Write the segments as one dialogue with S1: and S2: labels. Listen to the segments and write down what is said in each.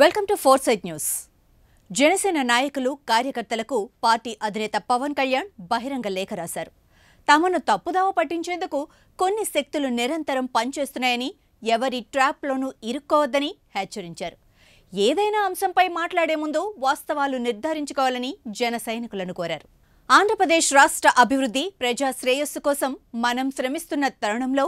S1: welcome to Foresight news Janasena నాయకులు కార్యకర్తలకు party అధినేత పవన్ కళ్యాణ్ బహిరంగ లేఖ రాశారు తమను తప్పుదావ పట్టించేందుకు కొన్ని శక్తులు నిరంతరం పనిచేస్తున్నాయని ఎవరి ట్రాప్లోనూ ఇరుక్కోవద్దని హెచ్చరించారు ఏదైనా అంశంపై మాట్లాడే ముందు వాస్తవాలు నిర్ధారించుకోవాలని జన సైనికులను కోరారు ఆంధ్రప్రదేశ్ రాష్ట్ర అభివృద్ధి ప్రజా శ్రేయస్సు కోసం మనం శ్రమిస్తున్న తరుణంలో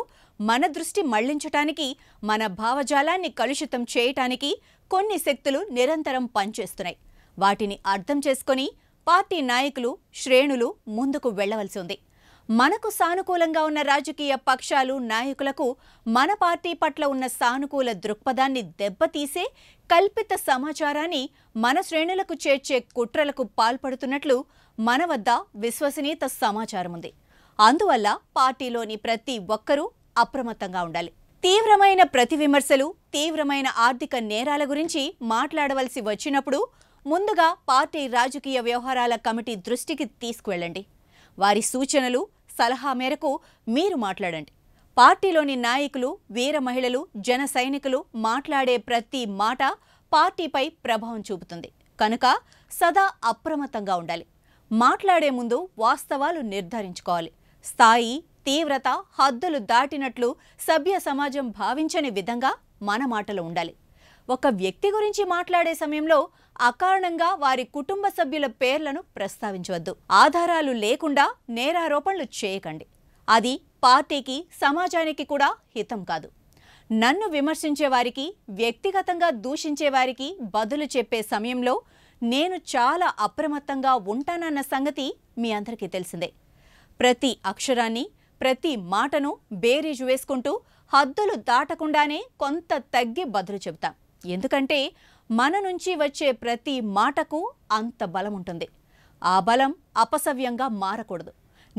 S1: మన దృష్టి మళ్లించటానికి మన భావజాలాన్ని కలుషితం చేయటానికి కొన్ని శక్తులు నిరంతరం పనిచేస్తున్నాయి వాటిని అర్థం చేసుకొని పార్టీ నాయకులు శ్రేణులు ముందుకు వెళ్లవలసి ఉంది మనకు సానుకూలంగా ఉన్న రాజకీయ పక్షాలు నాయకులకు మన పార్టీ పట్ల ఉన్న సానుకూల దృక్పథాన్ని దెబ్బతీసే కల్పిత సమాచారాన్ని మన శ్రేణులకు చేర్చే కుట్రలకు పాల్పడుతున్నట్లు మన వద్ద విశ్వసనీయత సమాచారం ఉంది అందువల్ల పార్టీలోని ప్రతి ఒక్కరూ అప్రమత్తంగా ఉండాలి తీవ్రమైన ప్రతి విమర్శలు తీవ్రమైన ఆర్థిక నేరాల గురించి మాట్లాడవలసి వచ్చినప్పుడు ముందుగా పార్టీ రాజకీయ వ్యవహారాల కమిటీ దృష్టికి తీసుకువెళ్ళండి వారి సూచనలు సలహా మేరకు మీరు మాట్లాడండి పార్టీలోని నాయకులు వీర మహిళలు జన సైనికులు మాట్లాడే ప్రతి మాట పార్టీపై ప్రభావం చూపుతుంది కనుక సదా అప్రమత్తంగా ఉండాలి మాట్లాడే ముందు వాస్తవాలు నిర్ధారించుకోవాలి స్థాయి తీవ్రత హద్దులు దాటినట్లు సభ్య సమాజం భావించని విధంగా మన మాటలు ఉండాలి ఒక వ్యక్తి గురించి మాట్లాడే సమయంలో అకారణంగా వారి కుటుంబ సభ్యుల పేర్లను ప్రస్తావించవద్దు ఆధారాలు లేకుండా నేరారోపణలు చేయకండి అది పార్టీకి సమాజానికి కూడా హితం కాదు నన్ను విమర్శించే వారికి వ్యక్తిగతంగా దూషించే వారికి బదులు చెప్పే సమయంలో నేను చాలా అప్రమత్తంగా ఉంటానన్న సంగతి మీ అందరికీ తెలిసిందే ప్రతి అక్షరాన్ని ప్రతి మాటను బేరీజు వేసుకుంటూ హద్దులు దాటకుండానే కొంత తగ్గి బదులు చెబుతాం ఎందుకంటే మన నుంచి వచ్చే ప్రతి మాటకు అంత బలం ఉంటుంది ఆ బలం అపసవ్యంగా మారకూడదు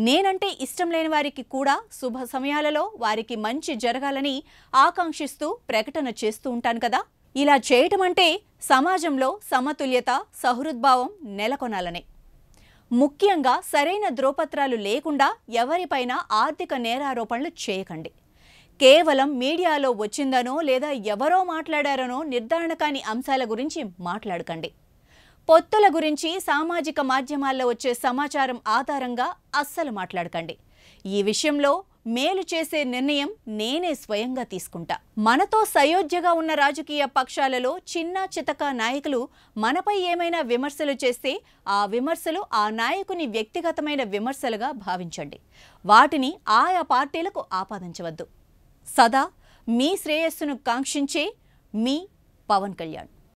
S1: నేనంటే ఇష్టం లేని వారికి కూడా శుభ సమయాలలో వారికి మంచి జరగాలని ఆకాంక్షిస్తూ ప్రకటన చేస్తూ ఉంటాను కదా ఇలా చేయటం అంటే సమాజంలో సమతుల్యత సహృద్భావం నెలకొనాలనే ముఖ్యంగా సరైన ద్రోపత్రాలు లేకుండా ఎవరిపైనా ఆర్థిక నేరారోపణలు చేయకండి కేవలం మీడియాలో వచ్చిందనో లేదా ఎవరో మాట్లాడారనో నిర్ధారణ కాని అంశాల గురించి మాట్లాడకండి పొత్తుల గురించి సామాజిక మాధ్యమాల్లో వచ్చే సమాచారం ఆధారంగా అస్సలు మాట్లాడకండి ఈ విషయంలో మేలు చేసే నిర్ణయం నేనే స్వయంగా తీసుకుంటా మనతో సయోధ్యగా ఉన్న రాజకీయ పక్షాలలో చిన్న చితక నాయకులు మనపై ఏమైనా విమర్శలు చేస్తే ఆ విమర్శలు ఆ నాయకుని వ్యక్తిగతమైన విమర్శలుగా భావించండి వాటిని ఆయా పార్టీలకు ఆపాదించవద్దు సదా మీ శ్రేయస్సును కాంక్షించే మీ పవన్ కళ్యాణ్